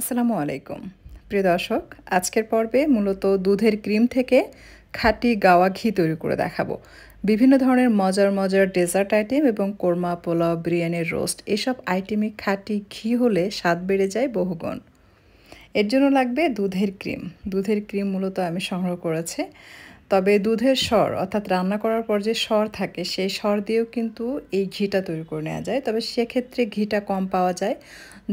আসসালামু আলাইকুম প্রিয় দর্শক আজকের পর্বে মূলত দুধের ক্রিম থেকে খাঁটি গাওয়া ঘি তৈরি করে দেখাবো বিভিন্ন ধরনের মজার মজার ডেজার্ট আইটেম এবং কোরমা পোলাও বিরিয়ানির রোস্ট এসব আইটেমে খাঁটি ঘি হলে স্বাদ বেড়ে যায় বহুগুণ এর জন্য লাগবে দুধের ক্রিম দুধের ক্রিম মূলত আমি সংগ্রহ করেছি তবে দুধের স্বর অর্থাৎ রান্না করার পর যে স্বর থাকে সেই স্বর দিয়েও কিন্তু এই ঘিটা তৈরি করে নেওয়া যায় তবে সেক্ষেত্রে ঘিটা কম পাওয়া যায়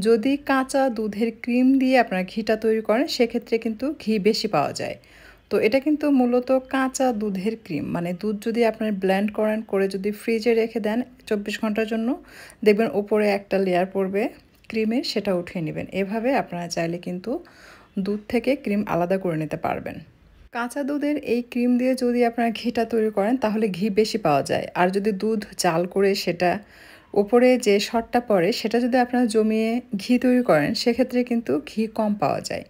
যদি কাঁচা দুধের ক্রিম দিয়ে আপনারা ঘিটা তৈরি করেন সেক্ষেত্রে কিন্তু ঘি বেশি পাওয়া যায় তো এটা কিন্তু মূলত কাঁচা দুধের ক্রিম মানে দুধ যদি আপনার ব্ল্যান্ড করেন করে যদি ফ্রিজে রেখে দেন চব্বিশ ঘন্টার জন্য দেখবেন ওপরে একটা লেয়ার পড়বে ক্রিমের সেটা উঠিয়ে নেবেন এভাবে আপনারা চাইলে কিন্তু দুধ থেকে ক্রিম আলাদা করে নিতে পারবেন কাঁচা দুধের এই ক্রিম দিয়ে যদি আপনারা ঘিটা তৈরি করেন তাহলে ঘি বেশি পাওয়া যায় আর যদি দুধ চাল করে সেটা ওপরে যে শটটা পড়ে সেটা যদি আপনারা জমিয়ে ঘি তৈরি করেন সেক্ষেত্রে কিন্তু ঘি কম পাওয়া যায়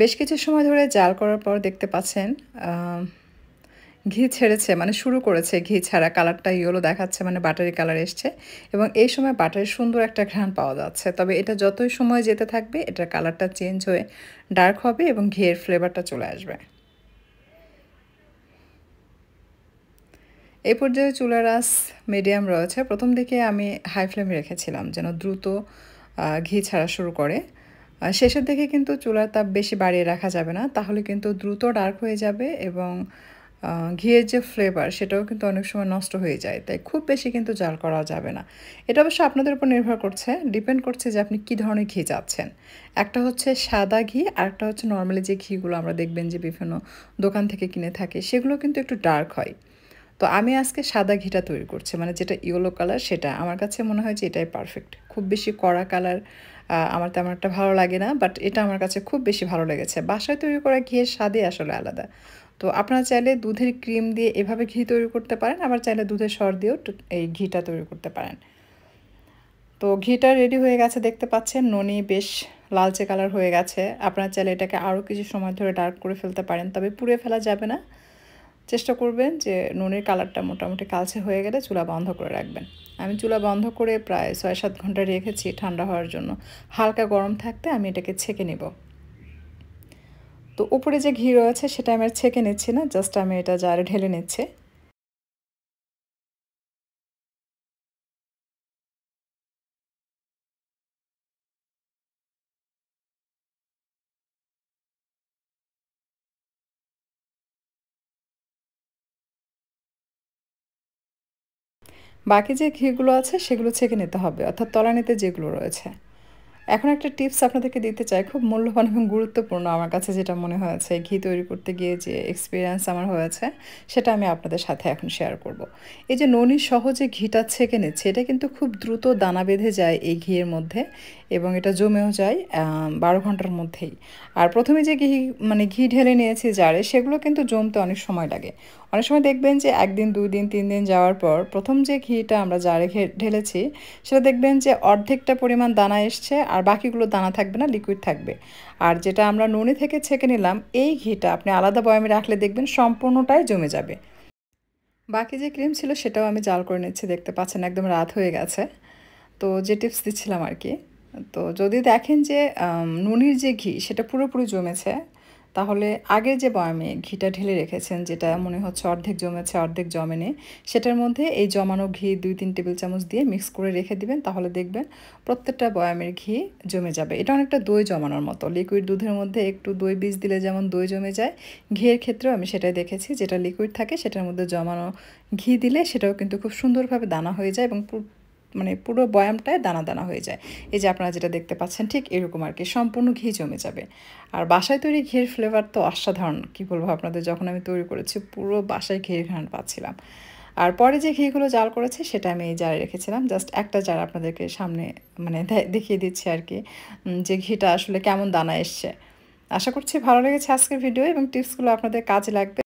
বেশ কিছু সময় ধরে জাল করার পর দেখতে পাচ্ছেন ঘি ছেড়েছে মানে শুরু করেছে ঘি ছাড়া কালারটা ইয়েলো দেখাচ্ছে মানে বাটারি কালার এসছে এবং এই সময় বাটারের সুন্দর একটা ঘ্রাণ পাওয়া যাচ্ছে তবে এটা যতই সময় যেতে থাকবে এটার কালারটা চেঞ্জ হয়ে ডার্ক হবে এবং ঘিয়ের ফ্লেভারটা চলে আসবে এই পর্যায়ে চুলার আস মিডিয়াম রয়েছে প্রথম দিকে আমি হাই ফ্লেমে রেখেছিলাম যেন দ্রুত ঘি ছাড়া শুরু করে শেষের দিকে কিন্তু চুলার তাপ বেশি বাড়িয়ে রাখা যাবে না তাহলে কিন্তু দ্রুত ডার্ক হয়ে যাবে এবং ঘিয়ের যে ফ্লেভার সেটাও কিন্তু অনেক সময় নষ্ট হয়ে যায় তাই খুব বেশি কিন্তু জাল করা যাবে না এটা অবশ্য আপনাদের উপর নির্ভর করছে ডিপেন্ড করছে যে আপনি কি ধরনের ঘি যাচ্ছেন একটা হচ্ছে সাদা ঘি আর একটা হচ্ছে নর্মালি যে ঘিগুলো আমরা দেখবেন যে বিভিন্ন দোকান থেকে কিনে থাকে সেগুলো কিন্তু একটু ডার্ক হয় তো আমি আজকে সাদা ঘিটা তৈরি করছি মানে যেটা ইয়েলো কালার সেটা আমার কাছে মনে হয় যে এটাই পারফেক্ট খুব বেশি কড়া কালার আমার তেমন একটা ভালো লাগে না বাট এটা আমার কাছে খুব বেশি ভালো লেগেছে বাসায় তৈরি করা ঘিয়ের স্বাদই আসলে আলাদা তো আপনারা চাইলে দুধের ক্রিম দিয়ে এভাবে ঘি তৈরি করতে পারেন আবার চাইলে দুধের সর দিয়েও এই ঘিটা তৈরি করতে পারেন তো ঘিটা রেডি হয়ে গেছে দেখতে পাচ্ছেন ননি বেশ লালচে কালার হয়ে গেছে আপনারা চাইলে এটাকে আরও কিছু সময় ধরে ডার্ক করে ফেলতে পারেন তবে পুড়ে ফেলা যাবে না চেষ্টা করবেন যে নুনের কালারটা মোটামুটি কালচে হয়ে গেলে চুলা বন্ধ করে রাখবেন আমি চুলা বন্ধ করে প্রায় ছয় সাত ঘন্টা রেখেছি ঠান্ডা হওয়ার জন্য হালকা গরম থাকতে আমি এটাকে ছেঁকে নেব তো উপরে যে ঘি রয়েছে সেটা আমি আর ছেঁকে নিচ্ছি না জাস্ট আমি এটা জারে ঢেলে নিচ্ছে বাকি যে ঘিগুলো আছে সেগুলো ছেঁকে নিতে হবে অর্থাৎ তলানিতে যেগুলো রয়েছে এখন একটা টিপস আপনাদেরকে দিতে চাই খুব মূল্যবান এবং গুরুত্বপূর্ণ আমার কাছে যেটা মনে হয়েছে ঘি তৈরি করতে গিয়ে যে এক্সপিরিয়েন্স আমার হয়েছে সেটা আমি আপনাদের সাথে এখন শেয়ার করব। এই যে ননির সহজে ঘিটা ছেঁকে নিচ্ছে এটা কিন্তু খুব দ্রুত দানা বেঁধে যায় এই ঘিয়ের মধ্যে এবং এটা জমেও যায় বারো ঘন্টার মধ্যেই আর প্রথমে যে ঘি মানে ঘি ঢেলে নিয়েছি জারে সেগুলো কিন্তু জমতে অনেক সময় লাগে অনেক সময় দেখবেন যে একদিন দুই দিন তিন দিন যাওয়ার পর প্রথম যে ঘিটা আমরা জারে ঢেলেছি সেটা দেখবেন যে অর্ধেকটা পরিমাণ দানা এসছে আর বাকিগুলো দানা থাকবে না লিকুইড থাকবে আর যেটা আমরা নুনি থেকে ছেঁকে নিলাম এই ঘিটা আপনি আলাদা বয়ামে রাখলে দেখবেন সম্পূর্ণটাই জমে যাবে বাকি যে ক্রিম ছিল সেটাও আমি জাল করে নিচ্ছি দেখতে পাচ্ছেন একদম রাত হয়ে গেছে তো যে টিপস দিচ্ছিলাম আর কি তো যদি দেখেন যে নুনির যে ঘি সেটা পুরোপুরি জমেছে তাহলে আগে যে বয়ামে ঘিটা ঢেলে রেখেছেন যেটা মনে হচ্ছে অর্ধেক জমেছে অর্ধেক জমেনি সেটার মধ্যে এই জমানো ঘি দুই তিন টেবিল চামচ দিয়ে মিক্স করে রেখে দিবেন তাহলে দেখবেন প্রত্যেকটা বয়ামের ঘি জমে যাবে এটা অনেকটা দই জমানোর মতো লিকুইড দুধের মধ্যে একটু দই বীজ দিলে যেমন দই জমে যায় ঘিয়ের ক্ষেত্রেও আমি সেটাই দেখেছি যেটা লিকুইড থাকে সেটার মধ্যে জমানো ঘি দিলে সেটাও কিন্তু খুব সুন্দরভাবে দানা হয়ে যায় এবং মানে পুরো বয়ামটায় দানা দানা হয়ে যায় এই যে আপনারা যেটা দেখতে পাচ্ছেন ঠিক এরকম আর কি সম্পূর্ণ ঘি জমে যাবে আর বাসায় তৈরি ঘিয়ের ফ্লেভার তো অসাধারণ কি বলবো আপনাদের যখন আমি তৈরি করেছি পুরো বাসায় ঘিয়ের ঘান পাচ্ছিলাম আর পরে যে ঘিগুলো জাল করেছে সেটা আমি এই জারে রেখেছিলাম জাস্ট একটা জার আপনাদেরকে সামনে মানে দেখিয়ে দিচ্ছি আর কি যে ঘিটা আসলে কেমন দানা এসছে আশা করছি ভালো লেগেছে আজকের ভিডিও এবং টিপসগুলো আপনাদের কাজে লাগবে